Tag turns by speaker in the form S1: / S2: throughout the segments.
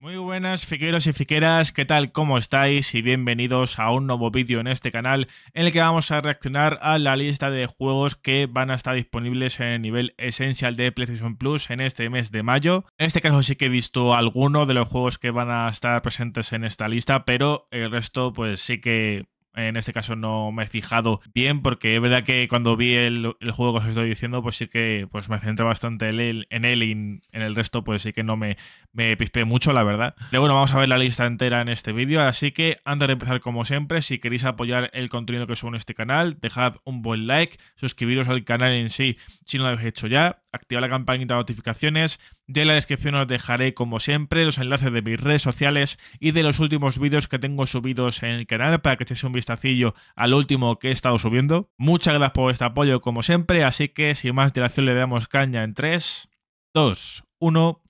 S1: Muy buenas fiqueros y fiqueras, ¿qué tal? ¿Cómo estáis? Y bienvenidos a un nuevo vídeo en este canal en el que vamos a reaccionar a la lista de juegos que van a estar disponibles en el nivel esencial de PlayStation Plus en este mes de mayo. En este caso sí que he visto alguno de los juegos que van a estar presentes en esta lista, pero el resto pues sí que en este caso no me he fijado bien, porque es verdad que cuando vi el, juego que os estoy diciendo, pues sí que pues me centré bastante en él, en y en, el resto, pues sí que no me, me pispé mucho, la verdad. Pero bueno, vamos a ver la lista entera en este vídeo, así que antes de empezar, como siempre, si queréis apoyar el contenido que subo en este canal, dejad un buen like, suscribiros al canal en sí si no lo habéis hecho ya, activar la campanita de notificaciones. Ya en la descripción os dejaré, como siempre, los enlaces de mis redes sociales y de los últimos vídeos que tengo subidos en el canal para que echéis un vistacillo al último que he estado subiendo. Muchas gracias por este apoyo, como siempre. Así que, sin más dilación, le damos caña en 3, 2, 1,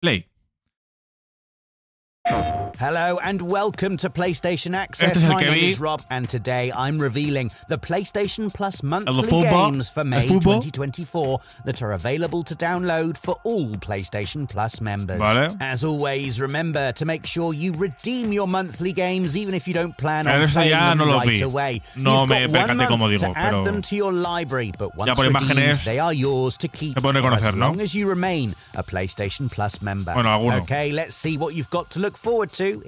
S1: play.
S2: Hello and welcome to PlayStation Access. My name is Rob, and today I'm revealing the PlayStation Plus monthly games for May 2024 that are available to download for all PlayStation Plus members. Vale. As always, remember to make sure you redeem your monthly games, even if you don't plan on playing them no right away. No You've me one month digo, to add them to your library, but once redeemed, imágenes, they are yours to keep as long ¿no? as you remain a PlayStation Plus member. Bueno, okay, let's see what you've got to look forward Aquí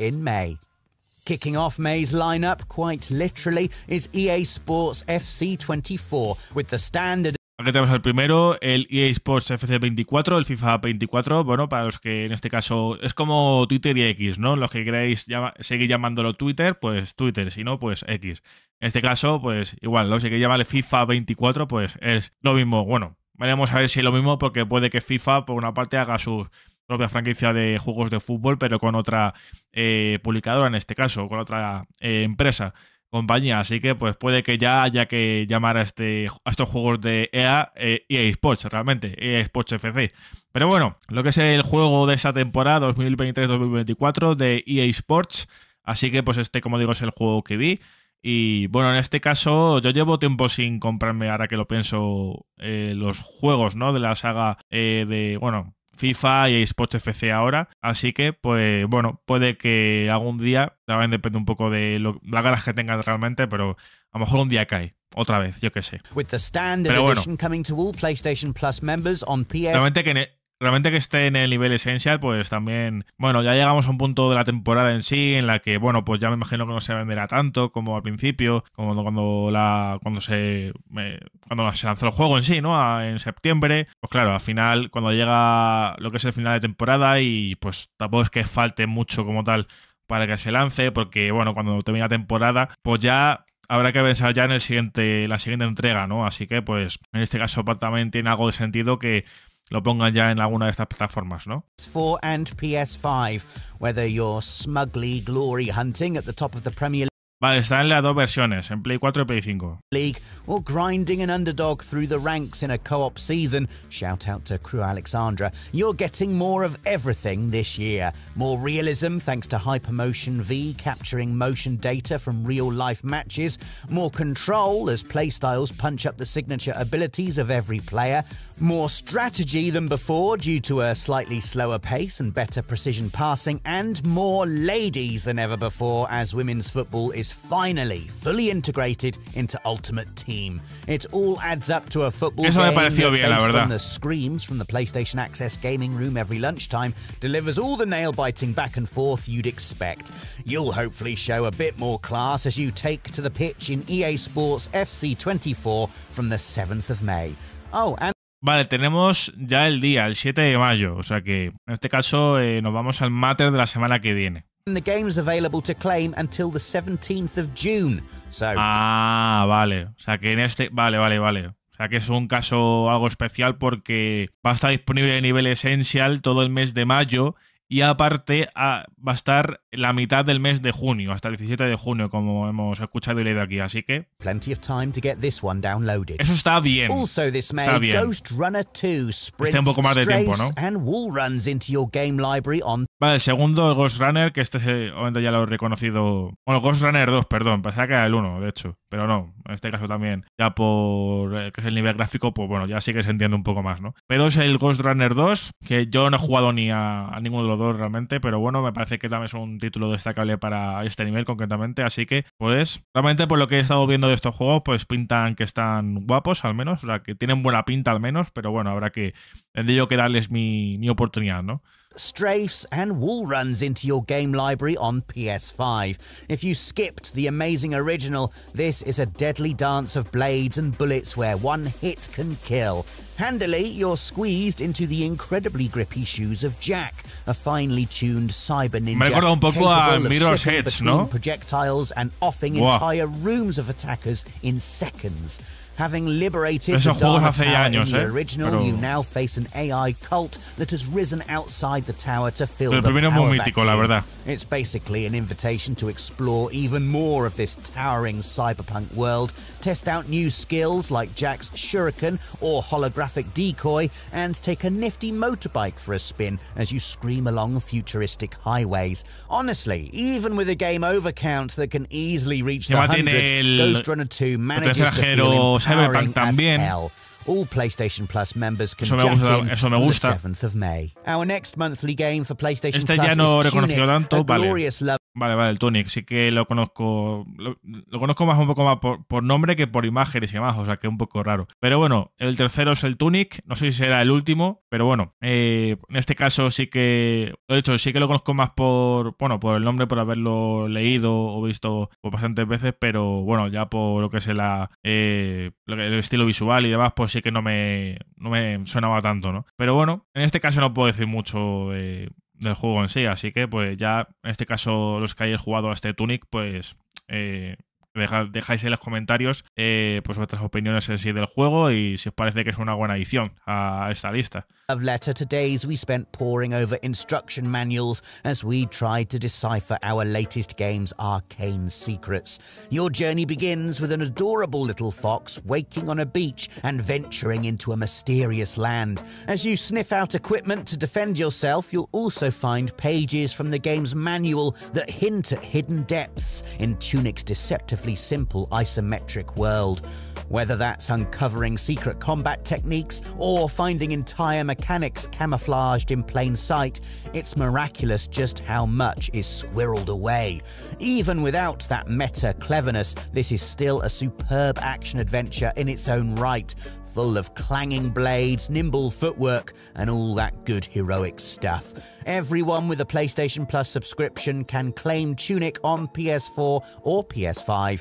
S2: tenemos el
S1: primero, el EA Sports FC 24, el FIFA 24. Bueno, para los que en este caso es como Twitter y X, ¿no? Los que queráis seguir llamándolo Twitter, pues Twitter, si no, pues X. En este caso, pues igual, los que llamarle FIFA 24, pues es lo mismo. Bueno, veremos a ver si es lo mismo, porque puede que FIFA, por una parte, haga sus propia franquicia de juegos de fútbol, pero con otra eh, publicadora en este caso, con otra eh, empresa, compañía. Así que pues puede que ya haya que llamar a, este, a estos juegos de EA eh, EA Sports, realmente, EA Sports FC. Pero bueno, lo que es el juego de esta temporada 2023-2024 de EA Sports. Así que pues este, como digo, es el juego que vi. Y bueno, en este caso yo llevo tiempo sin comprarme, ahora que lo pienso, eh, los juegos, ¿no? De la saga de, bueno, FIFA y eSports FC ahora. Así que, pues bueno, puede que algún día, también depende un poco de lo, las ganas que tengan realmente, pero a lo mejor un día cae. Otra vez, yo qué sé.
S2: Pero bueno, realmente
S1: que realmente que esté en el nivel esencial, pues también, bueno, ya llegamos a un punto de la temporada en sí en la que, bueno, pues ya me imagino que no se venderá tanto como al principio, como cuando la cuando se cuando se lanzó el juego en sí, ¿no? en septiembre, pues claro, al final cuando llega lo que es el final de temporada y pues tampoco es que falte mucho como tal para que se lance, porque bueno, cuando termine la temporada, pues ya habrá que pensar ya en el siguiente, la siguiente entrega, ¿no? Así que, pues, en este caso también tiene algo de sentido que lo pongan ya en alguna de estas plataformas, ¿no?
S2: PS4 and PS5, whether you're smugly glory hunting at the top of the Premier Vale, está en las dos versiones, en Play 4 y Play 5. League or grinding an underdog through the ranks in a co-op season, shout out to Crew Alexandra. You're getting more of everything this year. More realism thanks to Hypermotion V capturing motion data from real-life matches, more control as playstyles punch up the signature abilities of every player, more strategy than before due to a slightly slower pace and better precision passing, and more ladies than ever before as women's football is finally fully integrated into Ultimate Team. It all adds up to a football Eso game me pareció bien, based la verdad. on the screams from the PlayStation Access gaming room every lunchtime delivers all the nail-biting back and forth you'd expect. You'll hopefully show a bit more class as you take to the pitch in EA Sports FC 24 from the 7th of May. Oh, and
S1: Vale, tenemos ya el día, el 7 de mayo, o sea que en este caso eh, nos vamos al matter de la semana que viene.
S2: The game's available to claim until the 17 of June.
S1: Ah, vale. O sea que en este. Vale, vale, vale. O sea que es un caso algo especial porque va a estar disponible a nivel esencial todo el mes de mayo y aparte ah, va a estar la mitad del mes de junio, hasta el 17 de junio, como hemos escuchado y
S2: leído aquí, así que... Eso está bien. Also está bien. Ghost Runner está un poco más de tiempo, ¿no? Vale, el
S1: segundo Ghost Runner, que este momento ya lo he reconocido... Bueno, Ghost Runner 2, perdón, pensaba que era el 1, de hecho pero no, en este caso también, ya por eh, que es el nivel gráfico, pues bueno, ya sí que se entiende un poco más, ¿no? Pero es el Ghost Runner 2, que yo no he jugado ni a, ninguno de los dos realmente, pero bueno, me parece que también es un título destacable para este nivel concretamente, así que pues realmente por lo que he estado viendo de estos juegos, pues pintan que están guapos al menos, o sea, que tienen buena pinta al menos,
S2: pero bueno, habrá que, tendría yo que darles mi, mi oportunidad, ¿no? strafes, and wall runs into your game library on PS5. If you skipped the amazing original, this is a deadly dance of blades and bullets where one hit can kill. Handily, you're squeezed into the incredibly grippy shoes of Jack, a finely tuned cyber ninja capable of slipping poco ¿no? projectiles and offing wow. entire rooms of attackers in seconds. Having liberated the Dharma Tower años, in the ¿eh? original, Pero... you now face an AI cult that has risen outside the tower to fill Pero the primero power muy mítico, la verdad. It's basically an invitation to explore even more of this towering cyberpunk world, test out new skills like Jack's shuriken or holographic decoy, and take a nifty motorbike for a spin as you scream along futuristic highways. Honestly, even with a game over count that can easily reach the hundreds, el... Ghost Runner 2 manages to feel Cyberpunk también. All PlayStation Plus members can eso me gusta, 7 of May. Our game for PlayStation este Plus ya no is Tunic, tanto, vale.
S1: Vale, el Tunic sí que lo conozco, lo, conozco más un poco más por, nombre que por imágenes y demás, o sea que es un poco raro. Pero bueno, el tercero es el Tunic, no sé si será el último, pero bueno, eh, en este caso sí que, lo dicho, sí que lo conozco más por, bueno, por el nombre, por haberlo leído o visto pues, bastantes veces, pero bueno, ya por lo que es la, eh, el estilo visual y demás, pues sí que no me, no me sonaba tanto, ¿no? Pero bueno, en este caso no puedo decir mucho del juego en sí, así que pues ya, en este caso, los que hayan jugado a este Tunic, pues eh, dejáis en los comentarios eh, pues vuestras opiniones en sí del juego y si os parece que es una buena adición
S2: a esta lista. Of letter today's we spent poring over instruction manuals as we tried to decipher our latest game's arcane secrets. Your journey begins with an adorable little fox waking on a beach and venturing into a mysterious land. As you sniff out equipment to defend yourself, you'll also find pages from the game's manual that hint at hidden depths in Tunic's deceptive relatively simple isometric world. Whether that's uncovering secret combat techniques or finding entire mechanics camouflaged in plain sight, it's miraculous just how much is squirreled away. Even without that meta cleverness, this is still a superb action adventure in its own right, full of clanging blades, nimble footwork, and all that good heroic stuff. Everyone with a PlayStation Plus subscription can claim Tunic on PS4 or PS5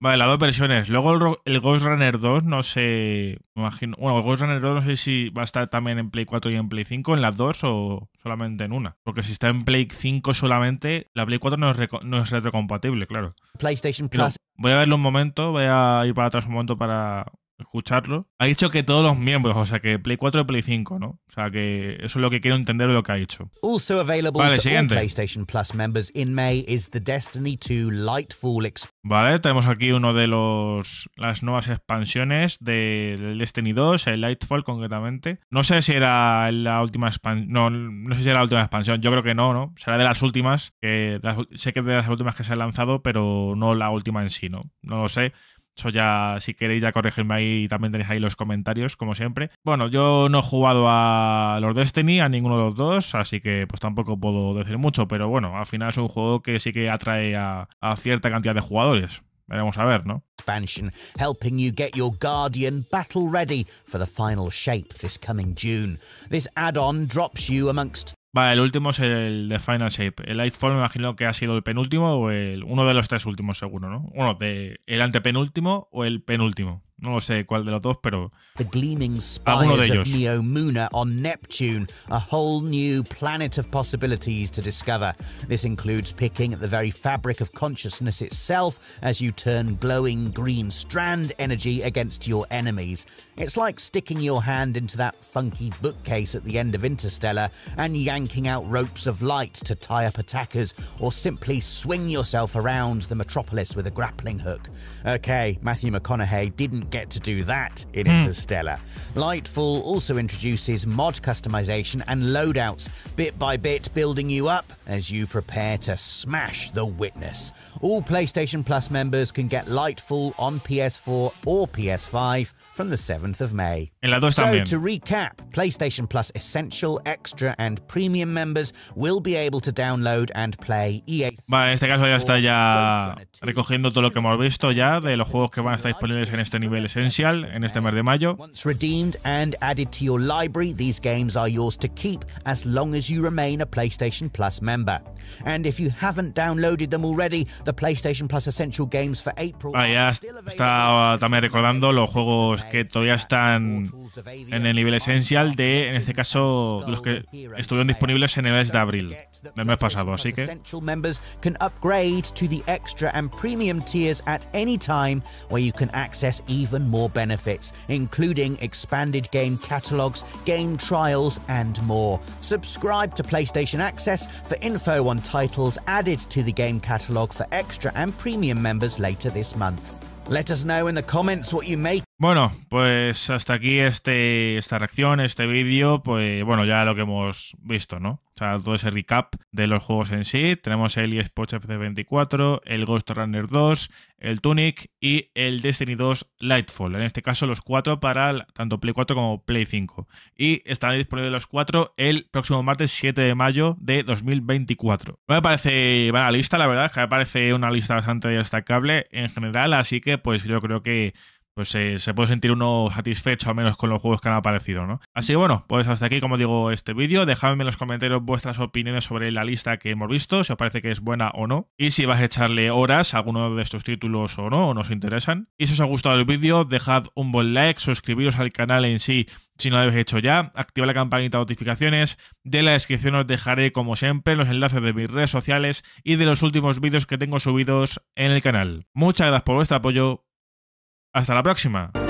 S1: Vale, las dos versiones. Luego el, Ghost Runner 2, no sé. Imagino, bueno, el Ghost Runner 2 no sé si va a estar también en Play 4 y en Play 5, en las dos o solamente en una. Porque si está en Play 5 solamente, la Play 4 no es, retrocompatible, claro. voy a verlo un momento, voy a ir para atrás un momento para escucharlo. Ha dicho que todos los miembros, o sea que Play 4 y Play 5, ¿no? O sea que eso es lo que quiero entender de lo que ha dicho. vale, siguiente. Vale, tenemos aquí uno de los las nuevas expansiones del Destiny 2, el Lightfall concretamente. No sé si era la última expansión, no, no sé si era la última expansión, yo creo que no, ¿no? Será de las últimas, sé que es de las últimas que se ha lanzado, pero no la última en sí, ¿no? No lo sé. Eso ya, si queréis, ya corregirme ahí. También tenéis ahí los comentarios, como siempre. Bueno, yo no he jugado a Lord Destiny, a ninguno de los dos, así que pues tampoco puedo decir mucho. Pero bueno, al final es un juego que sí que atrae a, cierta cantidad de
S2: jugadores. Veremos a ver, ¿no? Expansion, helping you get your Guardian battle ready for the final shape this coming June. This add-on drops you amongst Vale, el
S1: último es el de Final Shape. El Lightfall me imagino que ha sido el penúltimo o el, uno de los tres últimos seguro, ¿no? Uno de el antepenúltimo o el penúltimo. No lo sé cuál de los dos, pero the
S2: gleaming spires de ellos. Of Neo Muna on Neptune, a whole new planet of possibilities to discover. This includes picking at the very fabric of consciousness itself as you turn glowing green strand energy against your enemies. It's like sticking your hand into that funky bookcase at the end of Interstellar and yanking out ropes of light to tie up attackers, or simply swing yourself around the metropolis with a grappling hook. Okay, Matthew McConaughey didn't get to do that in hmm. Interstellar. Lightfall also introduces mod customization and loadouts, bit by bit building you up as you prepare to smash the witness. All PlayStation Plus members can get Lightfall on PS4 or PS5 from the 7th of May. so to recap, PlayStation Plus Essential, Extra and Premium members will be able to download and play EA.
S1: Vale, en este caso ya está ya recogiendo todo lo que hemos visto ya de los juegos que van a estar disponibles en este nivel esencial en este mes de mayo. Once
S2: redeemed and added to your library, these games are yours to keep as long as you remain a PlayStation Plus member. And if you haven't downloaded them already, the PlayStation Plus Essential Games for April.
S1: Ah, estaba también recordando los juegos que todavía están en el nivel esencial de, en este caso, los que estuvieron disponibles en el mes de abril
S2: del mes pasado. Así que. including expanded game catalogs, game trials, and more. Subscribe to PlayStation Access for info on titles added to the game catalog for extra and premium members later this month.
S1: Bueno, pues hasta aquí este, esta reacción, este vídeo, pues bueno, ya lo que hemos visto, ¿no? O sea, todo ese recap de los juegos en sí. Tenemos el eSports FC24, el Ghost Runner 2, el Tunic y el Destiny 2 Lightfall. En este caso, los cuatro para tanto Play 4 como Play 5. Y estarán disponibles los cuatro el próximo martes 7 de mayo de 2024. me parece buena lista, la verdad, que me parece una lista bastante destacable en general, así que pues yo creo que pues se puede sentir uno satisfecho al menos con los juegos que han aparecido, ¿no? Así que bueno, pues hasta aquí, como digo, este vídeo. Dejadme en los comentarios vuestras opiniones sobre la lista que hemos visto, si os parece que es buena o no, y si vas a echarle horas a alguno de estos títulos o no, o nos interesan. Y si os ha gustado el vídeo, dejad un buen like, suscribiros al canal en sí si no lo habéis hecho ya, activa la campanita de notificaciones. De la descripción os dejaré, como siempre, los enlaces de mis redes sociales y de los últimos vídeos que tengo subidos en el canal. Muchas gracias por vuestro apoyo hasta la próxima.